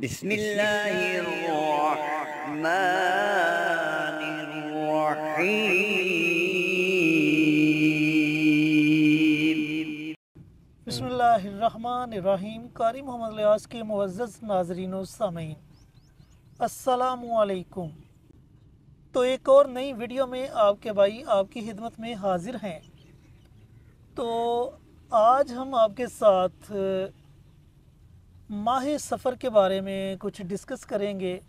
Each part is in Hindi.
बिस्मिल्लाहिर्रहमानिर्रहीम बिस्मिल्लाहिर्रहमानिर्रहीम कारी मोहम्मद लियाज के मुआज़ नाजरीन सामीन असलकुम तो एक और नई वीडियो में आपके भाई आपकी खिदमत में हाजिर हैं तो आज हम आपके साथ माह सफ़र के बारे में कुछ डिस्कस करेंगे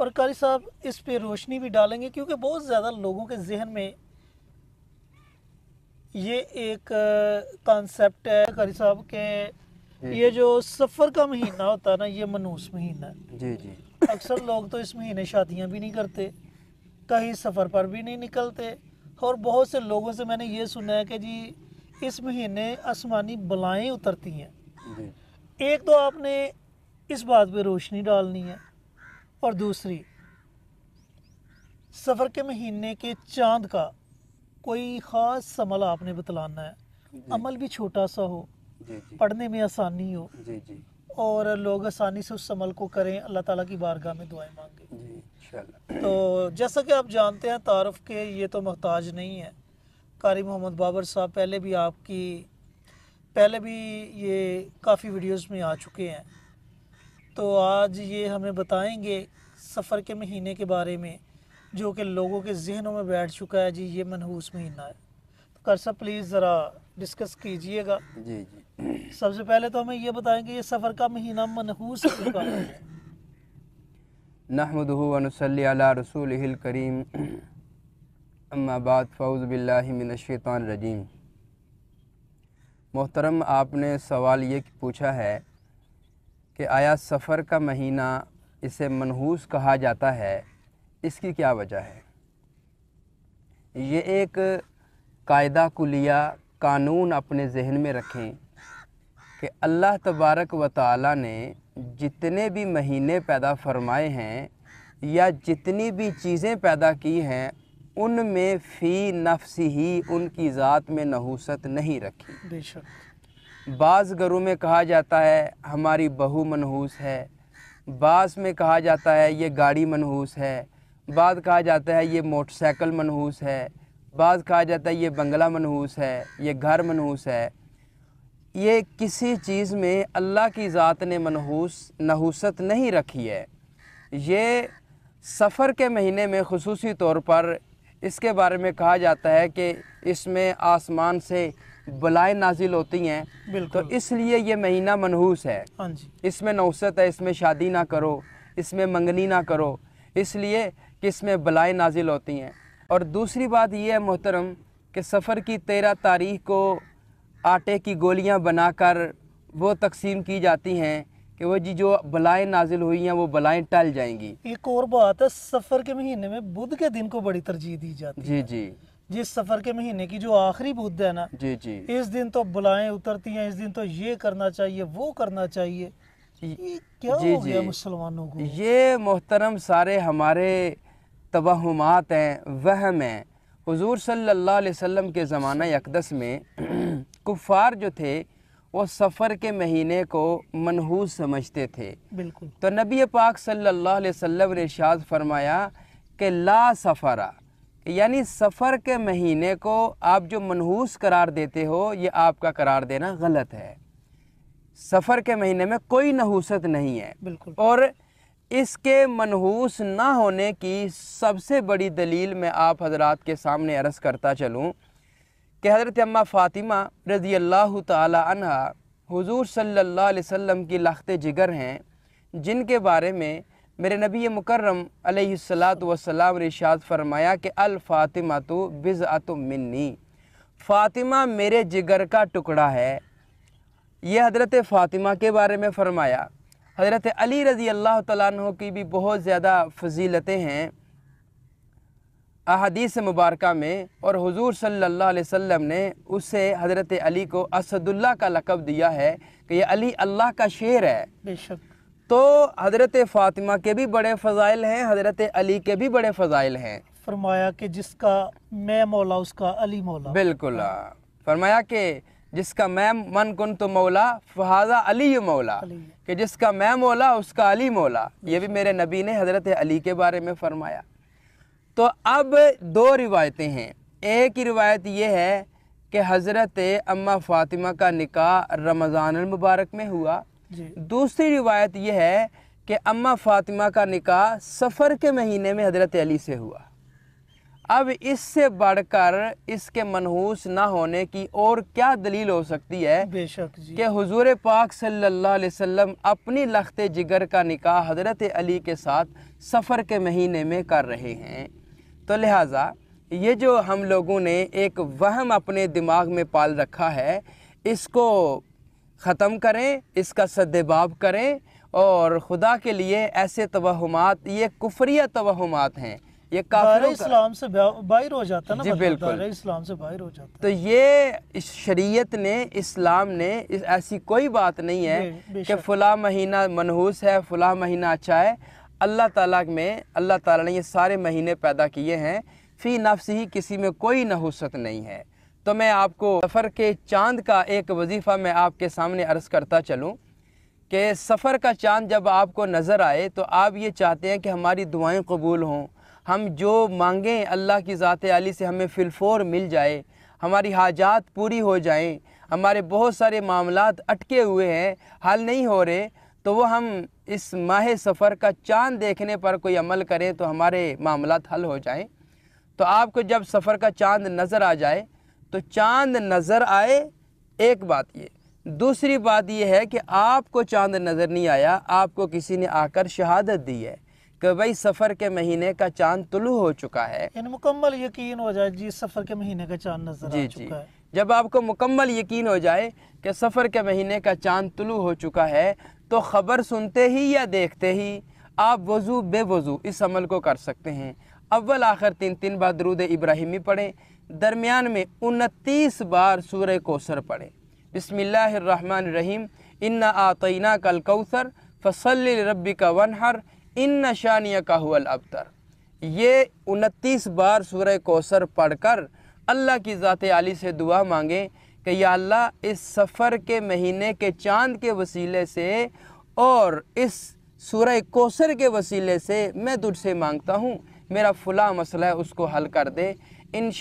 और कारी साहब इस पे रोशनी भी डालेंगे क्योंकि बहुत ज़्यादा लोगों के जहन में ये एक कॉन्सेप्ट है कारी साहब के ये जो सफ़र का महीना होता है ना ये मनूस महीना है जी जी अक्सर लोग तो इस महीने शादियां भी नहीं करते कहीं सफ़र पर भी नहीं निकलते और बहुत से लोगों से मैंने ये सुना है कि जी इस महीने आसमानी बलाएँ उतरती हैं एक तो आपने इस बात पे रोशनी डालनी है और दूसरी सफ़र के महीने के चांद का कोई ख़ास समल आपने बतलाना है अमल भी छोटा सा हो जी पढ़ने में आसानी हो जी जी। और लोग आसानी से उस अमल को करें अल्लाह ताला की बारगाह में दुआएं मांगें तो जैसा कि आप जानते हैं तारफ़ के ये तो महताज नहीं है कारी मोहम्मद बाबर साहब पहले भी आपकी पहले भी ये काफ़ी वीडियोस में आ चुके हैं तो आज ये हमें बताएंगे सफ़र के महीने के बारे में जो कि लोगों के जहनों में बैठ चुका है जी ये मनहूस महीना है तो कर सब प्लीज़ ज़रा डिस्कस कीजिएगा जी जी सबसे पहले तो हमें ये बताएंगे ये सफ़र का महीना मनहूस चुका रसूल करीम अम्माबाद फ़ौज़बिल्लिनशान रजीम मोहतरम आपने सवाल ये पूछा है कि आया सफ़र का महीना इसे मनहूस कहा जाता है इसकी क्या वजह है ये एक कायदा कुलिया कानून अपने जहन में रखें कि अल्लाह तबारक व ताली ने जितने भी महीने पैदा फरमाए हैं या जितनी भी चीज़ें पैदा की हैं उनमें फ़ी नफ्स ही उनकी ज़ात में नहूसत नहीं रखी बाज़ घरों में कहा जाता है हमारी बहू मनहूस है बास में कहा जाता है ये गाड़ी मनहूस है बाद कहा जाता है ये मोटरसाइकिल मनहूस है बाद कहा जाता है ये बंगला मनहूस है ये घर मनहूस है ये किसी चीज़ में अल्लाह की ज़ात ने मनहूस नहूसत नहीं रखी है ये सफ़र के महीने में खसूसी तौर पर इसके बारे में कहा जाता है कि इसमें आसमान से बलाएं नाजिल होती हैं तो इसलिए ये महीना मनहूस है हाँ इसमें नौसत है इसमें शादी ना करो इसमें मंगनी ना करो इसलिए कि इसमें बलाएं नाजिल होती हैं और दूसरी बात यह है मोहतरम कि सफ़र की तेरह तारीख को आटे की गोलियां बनाकर वो तकसीम की जाती हैं कि वो जी जो बलाएं नाजिल हुई हैं वो बलाएं टल जाएंगी एक और बात है सफ़र के महीने में बुध के दिन को बड़ी तरजीह दी जाती जी है जी जिस सफर के महीने की जो आखिरी बुध है ना जी जी इस दिन तो बुलाएं उतरती हैं इस दिन तो ये करना चाहिए वो करना चाहिए क्या जी, हो गया मुसलमानों को ये मोहतरम सारे हमारे तोहमात हैं वहम हैं हुजूर सल्लल्लाहु अलैहि वसल्लम के ज़माना अकदस में कुफ़ार जो थे वो सफ़र के महीने को मनहूस समझते थे बिल्कुल तो नबी पाक सल्लल्लाहु अलैहि वसल्लम ने इरशाद फरमाया कि ला सफ़रा यानी सफ़र के महीने को आप जो मनहूस करार देते हो ये आपका करार देना गलत है सफ़र के महीने में कोई नहूसत नहीं है बिल्कुल और इसके मनहूस ना होने की सबसे बड़ी दलील मैं आप हजरात के सामने अर्ज़ करता चलूँ कि हज़रत अम्मा फ़ातिमा रज़ी अल्लाह तहा हुजूर सल्लल्लाहु अलैहि वसल्लम की लाखते जिगर हैं जिनके बारे में मेरे नबी मुकर्रम वसलाम रिशात फरमाया कि अल फ़ातिमा तो बिज़अत मिन्नी फ़ातिमा मेरे जिगर का टुकड़ा है यह हज़रत फ़ातिमा के बारे में फ़रमाया हज़रत अली रज़ी अल्लाह तु की भी बहुत ज़्यादा फजीलतें हैं अहदीस मुबारक में और हुजूर सल्लल्लाहु अलैहि वसल्लम ने उससे हज़रत अली को असदुल्ला का लकब दिया है कि यह अली अल्लाह का शेर है बेशक तो हज़रत फ़ातिमा के भी बड़े फ़ज़ाइल हैं हज़रत अली के भी बड़े फ़ज़ाइल हैं फरमाया कि जिसका मैं मौला उसका अली मौला बिल्कुल फरमाया कि जिसका मैं मन कन तो मौला फहाजा अली मौला कि जिसका मैं मौला उसका अली मौला ये भी मेरे नबी ने हज़रत अली के बारे में फ़रमाया तो अब दो रिवायतें हैं एक रिवायत यह है कि हज़रत अम्मा फ़ातिमा का निकाह रमज़ान मुबारक में हुआ दूसरी रिवायत यह है कि अम्मा फ़ातिमा का निकाह सफ़र के महीने में हज़रत अली से हुआ अब इससे बढ़कर इसके मनहूस ना होने की और क्या दलील हो सकती है बेशक कि हजूर पाक सल्लल्लाहु अलैहि वसल्लम अपनी लखते जिगर का निकाह हज़रत अली के साथ सफ़र के महीने में कर रहे हैं तो लिहाजा ये जो हम लोगों ने एक वहम अपने दिमाग में पाल रखा है इसको ख़त्म करें इसका सद्देबाब करें और खुदा के लिए ऐसे तोहमत ये कुफरिया तोहमात हैं ये काफिरों इस्लाम से बाहर हो जाता ना जी मतलब, बिल्कुल इस्लाम से बाहर हो जाता तो ये शरीयत ने इस्लाम ने इस ऐसी कोई बात नहीं है कि फ़ला महीना मनहूस है फला महीना अच्छा है अल्लाह ताला में अल्लाह ताला ने ये सारे महीने पैदा किए हैं फ़ी नफ्स ही किसी में कोई नहुसत नहीं है तो मैं आपको सफ़र के चांद का एक वजीफ़ा मैं आपके सामने अर्ज़ करता चलूँ कि सफ़र का चांद जब आपको नज़र आए तो आप ये चाहते हैं कि हमारी दुआएँ कबूल हों हम जो मांगें अल्लाह की ज़ात आली से हमें फिलफोर मिल जाए हमारी हाजात पूरी हो जाएं हमारे बहुत सारे मामला अटके हुए हैं हल नहीं हो रहे तो वो हम इस माह सफ़र का चांद देखने पर कोई अमल करें तो हमारे मामला हल हो जाएं तो आपको जब सफ़र का चांद नज़र आ जाए तो चांद नज़र आए एक बात ये दूसरी बात यह है कि आपको चांद नज़र नहीं आया आपको किसी ने आकर शहादत दी है कि भाई सफ़र के महीने का चांद तुलू हो चुका है मुकम्मल यकीन हो जाए जी सफ़र के महीने का चांद नज़र जी, आ चुका जी, है जब आपको मुकम्मल यकीन हो जाए कि सफ़र के महीने का चांद तुलू हो चुका है तो ख़बर सुनते ही या देखते ही आप वज़ू बेवज़ू इस अमल को कर सकते हैं अव्वल आखिर तीन तीन बार दरूद इब्राहिमी पढ़ें दरमियान में उनतीस बार सूर्य कोसर पढ़ें बसमिल्लर रहीम इन्ना आतना कल कौसर फसल रबी का वनहर इन शानिया का हुल अबतर ये उनतीस बार सूर्य कोसर पढ़कर अल्लाह की ज़ात आली से दुआ मांगें कि या अल्लाह इस सफ़र के महीने के चांद के वसीले से और इस सूर्य कोसर के वसीले से मैं तुझसे मांगता हूँ मेरा फ़ुला मसला है उसको हल कर दे इन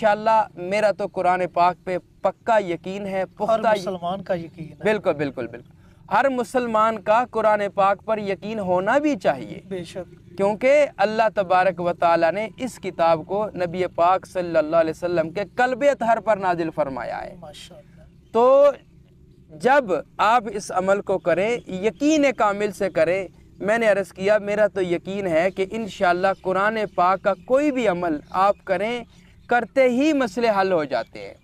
मेरा तो कुरान पाक पे पक्का यकीन है पुख्ता मुसलमान का यकीन है। बिल्कुल बिल्कुल बिल्कुल हर मुसलमान का कुरान पाक पर यकीन होना भी चाहिए बेशक क्योंकि अल्लाह तबारक व ताली ने इस किताब को नबी पाक सल्लल्लाहु अलैहि वसल्लम के कलब तहर पर नाजिल फरमाया है तो जब आप इस अमल को करें यकीन कामिल से करें मैंने अर्ज़ किया मेरा तो यकीन है कि इन कुरान पाक का कोई भी अमल आप करें करते ही मसले हल हो जाते हैं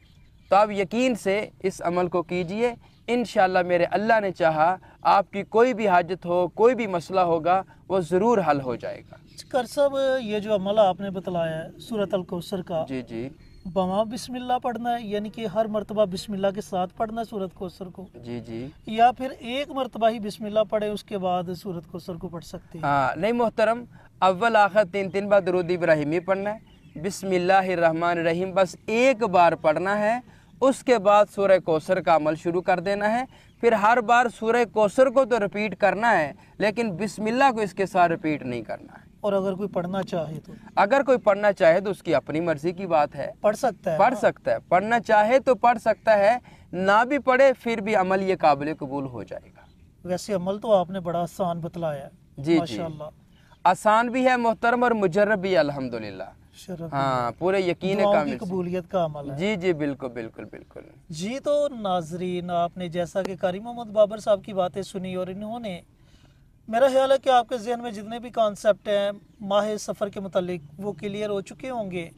तो आप यकीन से इस अमल को कीजिए इन मेरे अल्लाह ने चाहा आपकी कोई भी हाजत हो कोई भी मसला होगा वो ज़रूर हल हो जाएगा कर सब ये जो अमला आपने बतलाया है सूरत अलकोसर का जी जी बमा बिस्मिल्ला पढ़ना है यानी कि हर मरतबा बिस्मिल्ला के साथ पढ़ना है सूरत कोसर को जी जी या फिर एक मरतबा ही बिस्मिल्ला पढ़े उसके बाद सूरत कोसर को पढ़ सकते हैं हाँ नहीं मोहतरम अव्वल आखिर तीन तीन बार दरुद इब्राहिमी पढ़ना है बिस्मिल्लाहमान रहीम बस एक बार पढ़ना है उसके बाद सूर्य कोसर का अमल शुरू कर देना है फिर हर बार सूर्य कौशर को तो रिपीट करना है लेकिन बिस्मिल्लाह को इसके साथ रिपीट नहीं करना है और अगर कोई पढ़ना चाहे तो अगर कोई पढ़ना चाहे तो उसकी अपनी मर्जी की बात है पढ़ सकता है पढ़ हाँ। सकता है पढ़ना चाहे तो पढ़ सकता है ना भी पढ़े फिर भी अमल ये काबिल कबूल हो जाएगा वैसे अमल तो आपने बड़ा आसान बतलाया जी जी आसान भी है मोहतरम और मुजर्रब भी अलहमदुल्ला हाँ पूरे यकीन है कबूलियत का अमल है। जी जी बिल्कुल बिल्कुल बिल्कुल जी तो नाजरीन आपने जैसा कि कारी मोहम्मद बाबर साहब की बातें सुनी और इन्होंने मेरा ख्याल है कि आपके जहन में जितने भी कॉन्सेप्ट हैं माह सफ़र के मतलब वो क्लियर हो चुके होंगे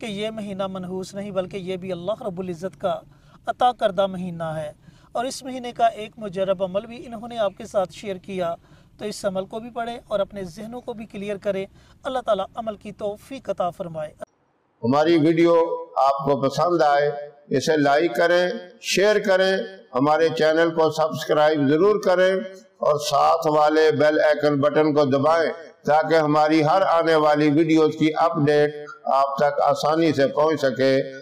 कि ये महीना मनहूस नहीं बल्कि ये भी अल्लाह रबुल्ज़त का अता करदा महीना है और इस महीने का एक मुजरब अमल भी इन्होंने आपके साथ शेयर किया तो इस अमल को भी पढ़ें और अपने जहनों को भी क्लियर करें अल्लाह ताला अमल की तोफ़ी कता फरमाए हमारी वीडियो आपको पसंद आए इसे लाइक करें शेयर करें हमारे चैनल को सब्सक्राइब ज़रूर करें और साथ वाले बेल आइकन बटन को दबाएं ताकि हमारी हर आने वाली वीडियोस की अपडेट आप तक आसानी से पहुंच सके